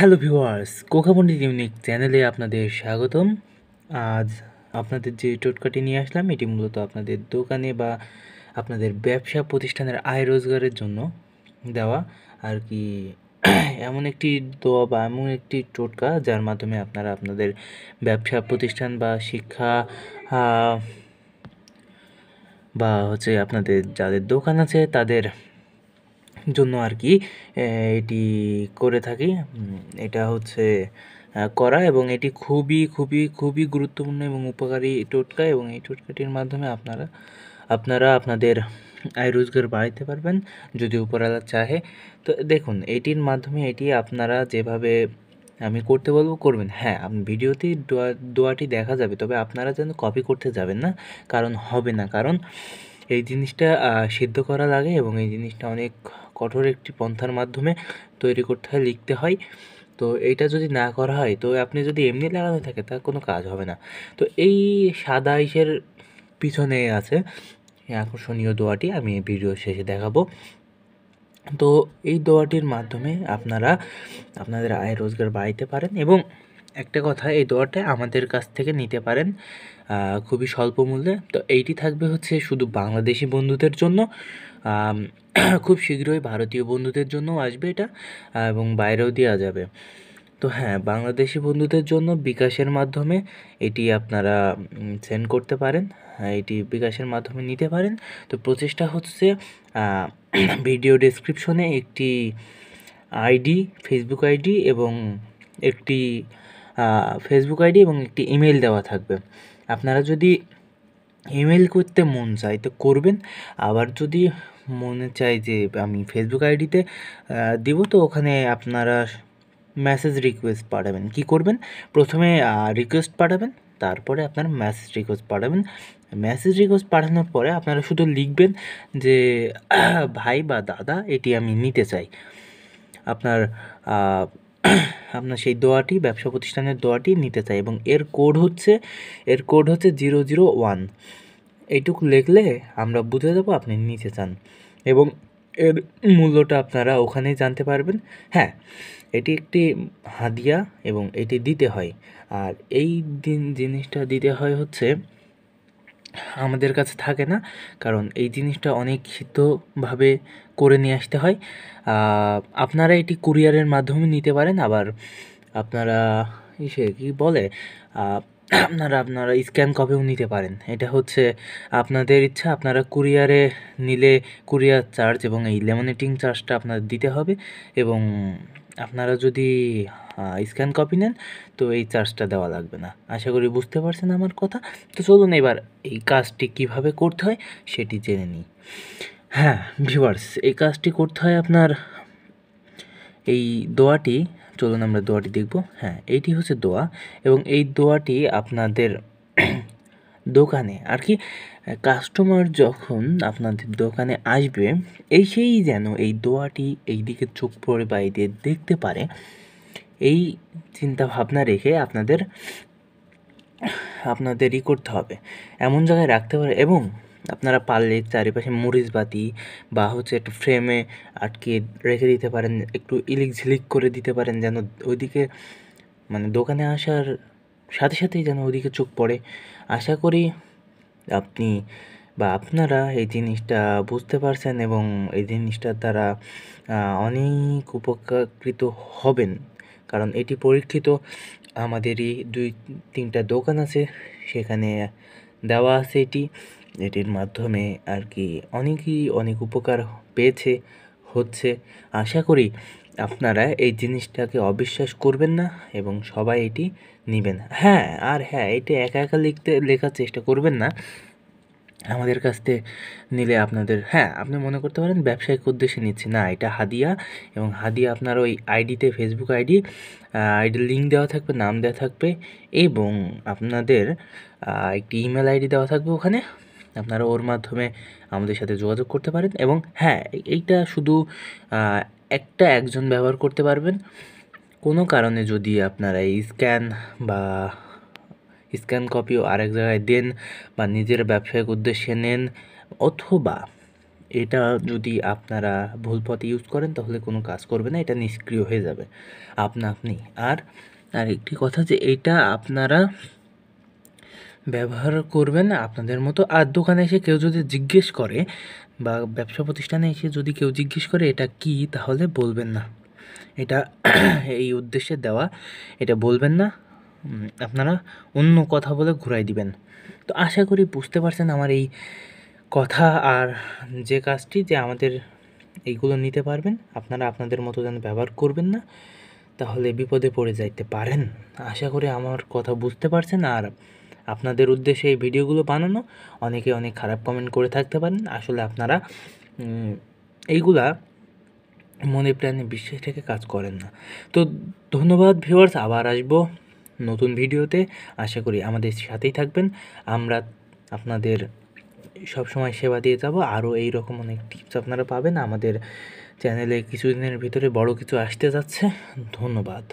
hello viewers কোকাবন্ডি unique চ্যানেলে আপনাদের স্বাগতম আজ আপনাদের যে টোটকাটি নিয়ে আসলাম এটি মূলত আপনাদের দোকানে বা আপনাদের ব্যবসা প্রতিষ্ঠানের আয় রোজগারের জন্য দেওয়া আর কি এমন একটি দোয়া বা এমন একটি টোটকা যার মাধ্যমে আপনারা আপনাদের ব্যবসা প্রতিষ্ঠান বা শিক্ষা বা হচ্ছে আপনাদের যাদের দোকান আছে তাদের জন্য আর কি এটি করে থাকি এটা হচ্ছে করা এবং এটি খুবই খুবই খুবই গুরুত্বপূর্ণ এবং উপকারী টোটকা এবং এই টোটকাটির মাধ্যমে আপনারা আপনারা আপনাদের আয় রোজগার বাড়াইতে পারবেন যদি উপরওয়ালা চাহে তো দেখুন এটির মাধ্যমে এটি আপনারা যেভাবে আমি করতে বলবো করবেন হ্যাঁ ভিডিওতে দোয়া দোয়াটি দেখা যাবে তবে আপনারা যেন কপি করতে যাবেন না কারণ হবে না কারণ এই জিনিসটা সিদ্ধ করা লাগে এবং এই জিনিসটা অনেক কঠোর একটি পন্থার মাধ্যমে তৈরি করতে হয় লিখতে হয় তো এইটা যদি না করা হয় তো আপনি যদি এমনি লাগানো থাকে তার কোনো কাজ হবে না তো এই সাদা ইসের পিছনে আছে আকর্ষণীয় দোয়াটি আমি ভিডিও শেষে দেখাবো তো এই দোয়াটির মাধ্যমে আপনারা আপনাদের আয় রোজগার বাড়াইতে পারেন এবং একটা কথা এই দোয়াটা আমাদের কাছ থেকে নিতে পারেন খুবই স্বল্প মূল্যে তো এইটি থাকবে হচ্ছে শুধু বাংলাদেশি বন্ধুদের জন্য খুব শীঘ্রই ভারতীয় বন্ধুদের জন্য আসবে এটা এবং বাইরেও দেওয়া যাবে তো হ্যাঁ বাংলাদেশি বন্ধুদের জন্য বিকাশের মাধ্যমে এটি আপনারা সেন্ড করতে পারেন হ্যাঁ, এটি বিকাশের মাধ্যমে নিতে পারেন তো প্রচেষ্টা হচ্ছে ভিডিও ডেসক্রিপশনে একটি আইডি ফেসবুক আইডি এবং একটি ফেসবুক আইডি এবং একটি ইমেল দেওয়া থাকবে আপনারা যদি ইমেল করতে মন চায় তো করবেন আবার যদি মনে চায় যে আমি ফেসবুক আইডিতে দিব তো ওখানে আপনারা মেসেজ রিকোয়েস্ট পাঠাবেন কি করবেন প্রথমে রিকোয়েস্ট পাঠাবেন তারপরে আপনারা মেসেজ রিকোয়েস্ট পাঠাবেন মেসেজ রিকোয়েস্ট পাঠানোর পরে আপনারা শুধু লিখবেন যে ভাই বা দাদা এটি আমি নিতে চাই আপনার আপনার সেই দোয়াটি ব্যবসা প্রতিষ্ঠানের দোয়াটি নিতে চাই এবং এর কোড হচ্ছে এর কোড হচ্ছে জিরো জিরো ওয়ান এইটুকু লিখলে আমরা বুঝে যাবো আপনি নিতে চান এবং এর মূল্যটা আপনারা ওখানেই জানতে পারবেন হ্যাঁ এটি একটি হাদিয়া এবং এটি দিতে হয় আর এই দিন জিনিসটা দিতে হয় হচ্ছে আমাদের কাছে থাকে না কারণ এই জিনিসটা অনেক সিদ্ধভাবে করে নিয়ে আসতে হয় আপনারা এটি কুরিয়ারের মাধ্যমে নিতে পারেন আবার আপনারা ইসে কি বলে আপনারা আপনারা স্ক্যান কপেও নিতে পারেন এটা হচ্ছে আপনাদের ইচ্ছা আপনারা কুরিয়ারে নিলে কুরিয়ার চার্জ এবং এই লেমিনেটিং চার্জটা আপনাদের দিতে হবে এবং আপনারা যদি স্ক্যান কপি নেন তো এই চার্জটা দেওয়া লাগবে না আশা করি বুঝতে পারছেন আমার কথা তো চলুন এবার এই কাজটি কিভাবে করতে হয় সেটি জেনে নিই হ্যাঁ ভিউয়ার্স এই কাজটি করতে হয় আপনার এই দোয়াটি চলুন আমরা দোয়াটি দেখব হ্যাঁ এইটি হচ্ছে দোয়া এবং এই দোয়াটি আপনাদের দোকানে আর কি কাস্টমার যখন আপনাদের দোকানে আসবে এই সেই যেন এই দোয়াটি এই দিকে চোখ পড়ে বা এই দিয়ে দেখতে পারে এই চিন্তা ভাবনা রেখে আপনাদের আপনাদেরই করতে হবে এমন জায়গায় রাখতে পারে এবং আপনারা পারলে চারিপাশে মরিচ বাতি বা হচ্ছে একটু ফ্রেমে আটকে রেখে দিতে পারেন একটু ইলিক ঝিলিক করে দিতে পারেন যেন ওইদিকে মানে দোকানে আসার সাথে সাথেই যেন ওইদিকে চোখ পড়ে আশা করি আপনি বা আপনারা এই জিনিসটা বুঝতে পারছেন এবং এই জিনিসটার দ্বারা অনেক উপকৃত হবেন কারণ এটি পরীক্ষিত আমাদেরই দুই তিনটা দোকান আছে সেখানে দেওয়া আছে এটি এটির মাধ্যমে আর কি অনেকই অনেক উপকার পেয়েছে হচ্ছে আশা করি আপনারা এই জিনিসটাকে অবিশ্বাস করবেন না এবং সবাই এটি নেবেন হ্যাঁ আর হ্যাঁ এটা একা একা লিখতে লেখার চেষ্টা করবেন না আমাদের কাছ থেকে নিলে আপনাদের হ্যাঁ আপনি মনে করতে পারেন ব্যবসায়িক উদ্দেশ্যে নিচ্ছি না এটা হাদিয়া এবং হাদিয়া আপনার ওই আইডিতে ফেসবুক আইডি আইডি লিঙ্ক দেওয়া থাকবে নাম দেওয়া থাকবে এবং আপনাদের একটি ইমেল আইডি দেওয়া থাকবে ওখানে আপনারা ওর মাধ্যমে আমাদের সাথে যোগাযোগ করতে পারেন এবং হ্যাঁ এইটা শুধু একটা একজন ব্যবহার করতে পারবেন কোনো কারণে যদি আপনারা এই স্ক্যান বা স্ক্যান কপিও আরেক জায়গায় দেন বা নিজের ব্যবসায়িক উদ্দেশ্যে নেন অথবা এটা যদি আপনারা ভুল পথে ইউজ করেন তাহলে কোনো কাজ করবে না এটা নিষ্ক্রিয় হয়ে যাবে আপনা আপনি আর আর একটি কথা যে এটা আপনারা ব্যবহার করবেন আপনাদের মতো আর দোকানে এসে কেউ যদি জিজ্ঞেস করে বা ব্যবসা প্রতিষ্ঠানে এসে যদি কেউ জিজ্ঞেস করে এটা কি তাহলে বলবেন না এটা এই উদ্দেশ্যে দেওয়া এটা বলবেন না আপনারা অন্য কথা বলে ঘুরাই দিবেন তো আশা করি বুঝতে পারছেন আমার এই কথা আর যে কাজটি যে আমাদের এইগুলো নিতে পারবেন আপনারা আপনাদের মতো যেন ব্যবহার করবেন না তাহলে বিপদে পড়ে যাইতে পারেন আশা করি আমার কথা বুঝতে পারছেন আর আপনাদের উদ্দেশ্যে এই ভিডিওগুলো বানানো অনেকে অনেক খারাপ কমেন্ট করে থাকতে পারেন আসলে আপনারা এইগুলা মনে প্রাণে বিশ্বাস থেকে কাজ করেন না তো ধন্যবাদ ভিউয়ার্স আবার আসবো নতুন ভিডিওতে আশা করি আমাদের সাথেই থাকবেন আমরা আপনাদের সব সময় সেবা দিয়ে যাব আরও এই রকম অনেক টিপস আপনারা পাবেন আমাদের চ্যানেলে কিছুদিনের ভিতরে বড় কিছু আসতে যাচ্ছে ধন্যবাদ